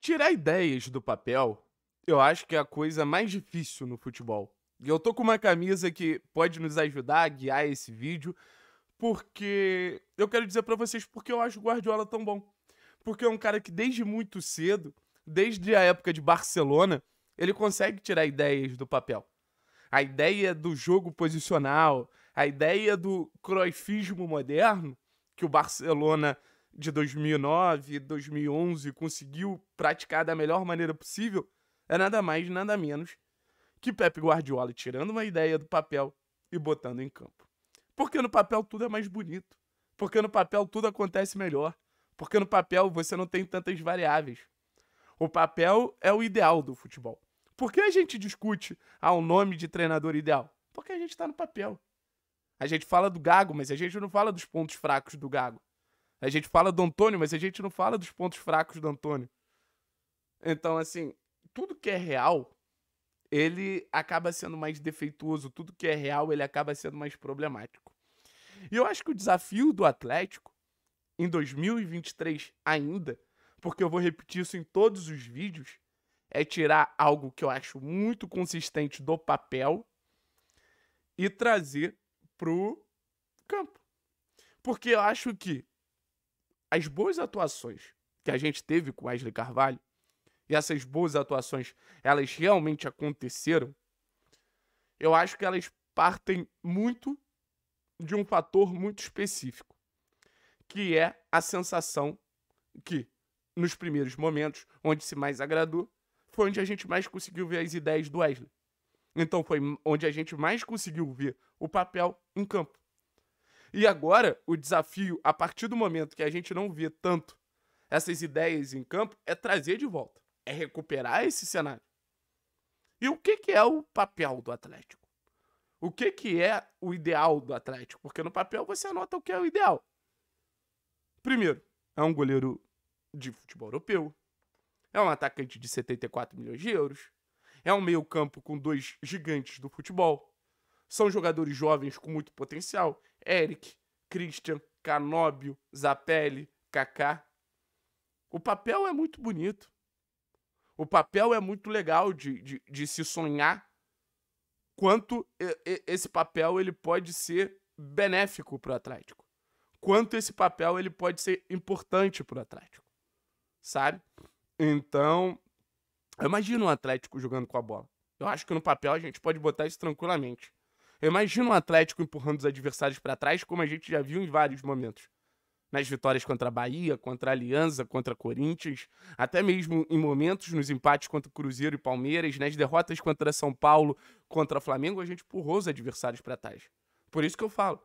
Tirar ideias do papel, eu acho que é a coisa mais difícil no futebol. E eu tô com uma camisa que pode nos ajudar a guiar esse vídeo, porque eu quero dizer para vocês porque eu acho o Guardiola tão bom. Porque é um cara que desde muito cedo, desde a época de Barcelona, ele consegue tirar ideias do papel. A ideia do jogo posicional, a ideia do croifismo moderno, que o Barcelona de 2009, 2011 conseguiu praticar da melhor maneira possível é nada mais, nada menos que Pep Guardiola tirando uma ideia do papel e botando em campo. Porque no papel tudo é mais bonito. Porque no papel tudo acontece melhor. Porque no papel você não tem tantas variáveis. O papel é o ideal do futebol. Por que a gente discute ah, nome de treinador ideal? Porque a gente está no papel. A gente fala do Gago, mas a gente não fala dos pontos fracos do Gago. A gente fala do Antônio, mas a gente não fala dos pontos fracos do Antônio. Então, assim, tudo que é real, ele acaba sendo mais defeituoso. Tudo que é real, ele acaba sendo mais problemático. E eu acho que o desafio do Atlético em 2023 ainda, porque eu vou repetir isso em todos os vídeos, é tirar algo que eu acho muito consistente do papel e trazer pro campo. Porque eu acho que as boas atuações que a gente teve com Wesley Carvalho, e essas boas atuações, elas realmente aconteceram, eu acho que elas partem muito de um fator muito específico, que é a sensação que, nos primeiros momentos, onde se mais agradou, foi onde a gente mais conseguiu ver as ideias do Wesley. Então foi onde a gente mais conseguiu ver o papel em campo. E agora, o desafio, a partir do momento que a gente não vê tanto essas ideias em campo, é trazer de volta, é recuperar esse cenário. E o que, que é o papel do Atlético? O que, que é o ideal do Atlético? Porque no papel você anota o que é o ideal. Primeiro, é um goleiro de futebol europeu. É um atacante de 74 milhões de euros. É um meio-campo com dois gigantes do futebol. São jogadores jovens com muito potencial. Eric, Christian, Canóbio, Zapelli, Kaká. O papel é muito bonito. O papel é muito legal de, de, de se sonhar quanto esse papel ele pode ser benéfico para o Atlético. Quanto esse papel ele pode ser importante para o Atlético. Sabe? Então, eu imagino um Atlético jogando com a bola. Eu acho que no papel a gente pode botar isso tranquilamente. Eu imagino o um Atlético empurrando os adversários para trás, como a gente já viu em vários momentos. Nas vitórias contra a Bahia, contra a Aliança, contra Corinthians, até mesmo em momentos nos empates contra Cruzeiro e Palmeiras, nas derrotas contra São Paulo, contra Flamengo, a gente empurrou os adversários para trás. Por isso que eu falo.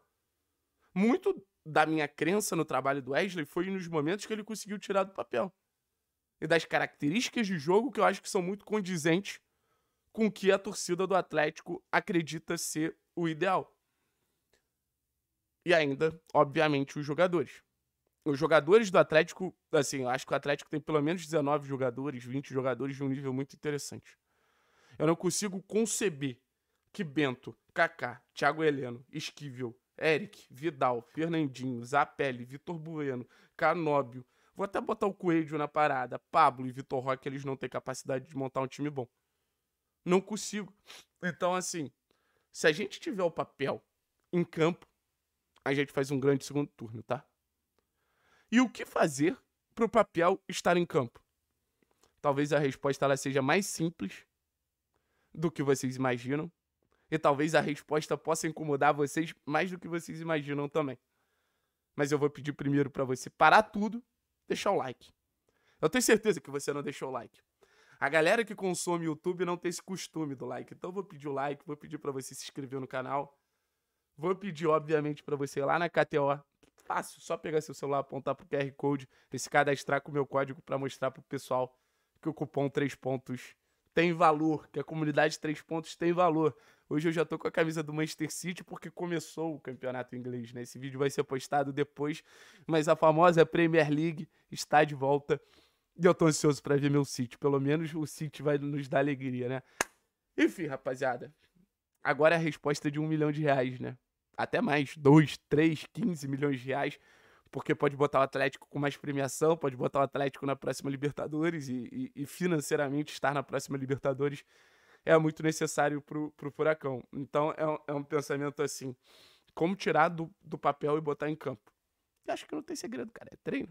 Muito da minha crença no trabalho do Wesley foi nos momentos que ele conseguiu tirar do papel. E das características de jogo que eu acho que são muito condizentes com o que a torcida do Atlético acredita ser o ideal. E ainda, obviamente, os jogadores. Os jogadores do Atlético, assim, eu acho que o Atlético tem pelo menos 19 jogadores, 20 jogadores de um nível muito interessante. Eu não consigo conceber que Bento, Kaká, Thiago Heleno, Esquivel, Eric, Vidal, Fernandinho, Zapelli, Vitor Bueno, Canóbio, vou até botar o Coelho na parada, Pablo e Vitor Roque, eles não têm capacidade de montar um time bom. Não consigo. Então, assim, se a gente tiver o papel em campo, a gente faz um grande segundo turno, tá? E o que fazer para o papel estar em campo? Talvez a resposta ela seja mais simples do que vocês imaginam. E talvez a resposta possa incomodar vocês mais do que vocês imaginam também. Mas eu vou pedir primeiro para você parar tudo, deixar o like. Eu tenho certeza que você não deixou o like. A galera que consome YouTube não tem esse costume do like. Então vou pedir o like, vou pedir para você se inscrever no canal. Vou pedir, obviamente, para você lá na KTO. Fácil, só pegar seu celular, apontar pro QR Code e se cadastrar com o meu código para mostrar pro pessoal que o cupom 3 pontos tem valor, que a comunidade 3 pontos tem valor. Hoje eu já tô com a camisa do Manchester City porque começou o campeonato inglês, né? Esse vídeo vai ser postado depois, mas a famosa Premier League está de volta. E eu tô ansioso para ver meu City. Pelo menos o City vai nos dar alegria, né? Enfim, rapaziada. Agora é a resposta de um milhão de reais, né? Até mais. Dois, três, quinze milhões de reais. Porque pode botar o Atlético com mais premiação, pode botar o Atlético na próxima Libertadores e, e, e financeiramente estar na próxima Libertadores é muito necessário pro, pro Furacão. Então é um, é um pensamento assim. Como tirar do, do papel e botar em campo? Eu acho que não tem segredo, cara. É treino.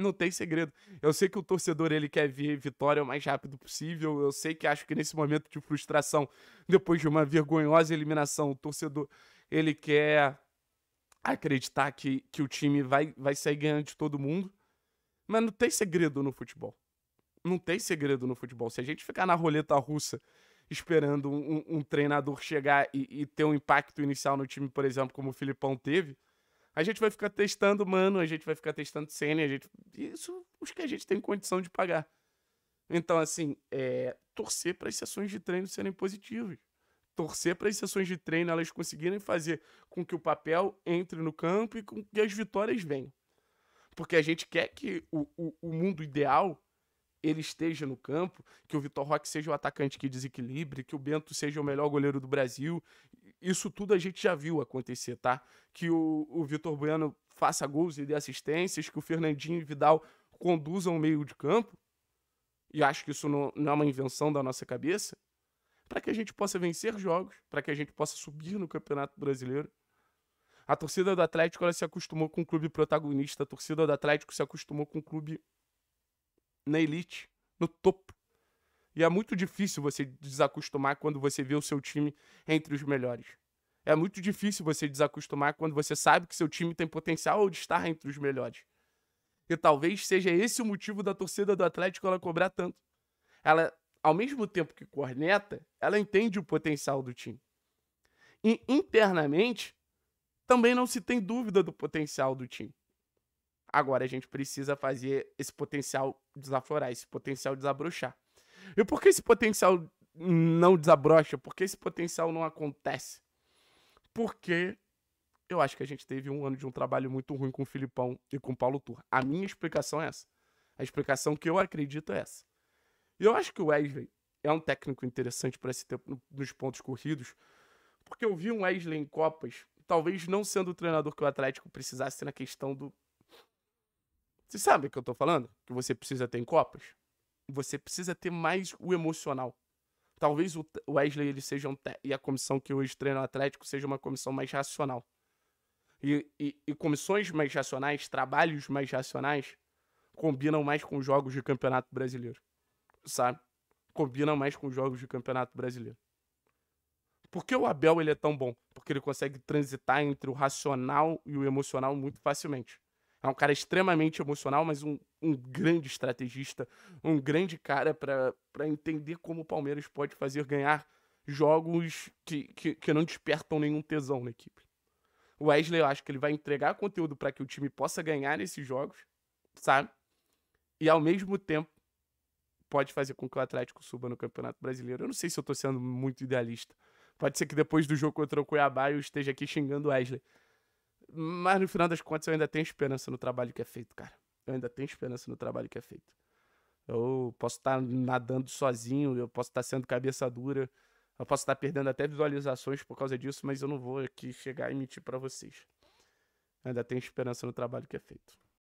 Não tem segredo. Eu sei que o torcedor ele quer ver vitória o mais rápido possível. Eu sei que acho que nesse momento de frustração, depois de uma vergonhosa eliminação, o torcedor ele quer acreditar que, que o time vai, vai sair ganhando de todo mundo. Mas não tem segredo no futebol. Não tem segredo no futebol. Se a gente ficar na roleta russa esperando um, um treinador chegar e, e ter um impacto inicial no time, por exemplo, como o Filipão teve, a gente vai ficar testando mano, a gente vai ficar testando cena. a gente. Isso, os que a gente tem condição de pagar. Então, assim, é, torcer para as sessões de treino serem positivas. Torcer para as sessões de treino elas conseguirem fazer com que o papel entre no campo e com que as vitórias venham. Porque a gente quer que o, o, o mundo ideal ele esteja no campo, que o Vitor Roque seja o atacante que desequilibre, que o Bento seja o melhor goleiro do Brasil. Isso tudo a gente já viu acontecer, tá? Que o, o Vitor Bueno faça gols e dê assistências, que o Fernandinho e Vidal conduzam o meio de campo. E acho que isso não, não é uma invenção da nossa cabeça. Para que a gente possa vencer jogos, para que a gente possa subir no Campeonato Brasileiro. A torcida do Atlético ela se acostumou com o clube protagonista, a torcida do Atlético se acostumou com o clube na elite, no topo. E é muito difícil você desacostumar quando você vê o seu time entre os melhores. É muito difícil você desacostumar quando você sabe que seu time tem potencial de estar entre os melhores. E talvez seja esse o motivo da torcida do Atlético ela cobrar tanto. Ela, ao mesmo tempo que corneta, ela entende o potencial do time. E internamente, também não se tem dúvida do potencial do time. Agora a gente precisa fazer esse potencial desaflorar, esse potencial desabrochar. E por que esse potencial não desabrocha? Por que esse potencial não acontece? Porque eu acho que a gente teve um ano de um trabalho muito ruim com o Filipão e com o Paulo Tur. A minha explicação é essa. A explicação que eu acredito é essa. E eu acho que o Wesley é um técnico interessante para esse tempo nos pontos corridos, porque eu vi um Wesley em Copas, talvez não sendo o treinador que o Atlético precisasse na questão do você sabe o que eu tô falando? Que você precisa ter em Copas? Você precisa ter mais o emocional. Talvez o Wesley ele seja um e a comissão que hoje treina o Atlético seja uma comissão mais racional. E, e, e comissões mais racionais, trabalhos mais racionais, combinam mais com jogos de campeonato brasileiro. Sabe? Combinam mais com jogos de campeonato brasileiro. Por que o Abel ele é tão bom? Porque ele consegue transitar entre o racional e o emocional muito facilmente. É um cara extremamente emocional, mas um, um grande estrategista, um grande cara para entender como o Palmeiras pode fazer ganhar jogos que, que, que não despertam nenhum tesão na equipe. O Wesley, eu acho que ele vai entregar conteúdo para que o time possa ganhar esses jogos, sabe? E ao mesmo tempo pode fazer com que o Atlético suba no Campeonato Brasileiro. Eu não sei se eu tô sendo muito idealista. Pode ser que depois do jogo contra o Cuiabá eu esteja aqui xingando o Wesley. Mas no final das contas, eu ainda tenho esperança no trabalho que é feito, cara. Eu ainda tenho esperança no trabalho que é feito. Eu posso estar tá nadando sozinho, eu posso estar tá sendo cabeça dura, eu posso estar tá perdendo até visualizações por causa disso, mas eu não vou aqui chegar e mentir para vocês. Eu ainda tenho esperança no trabalho que é feito.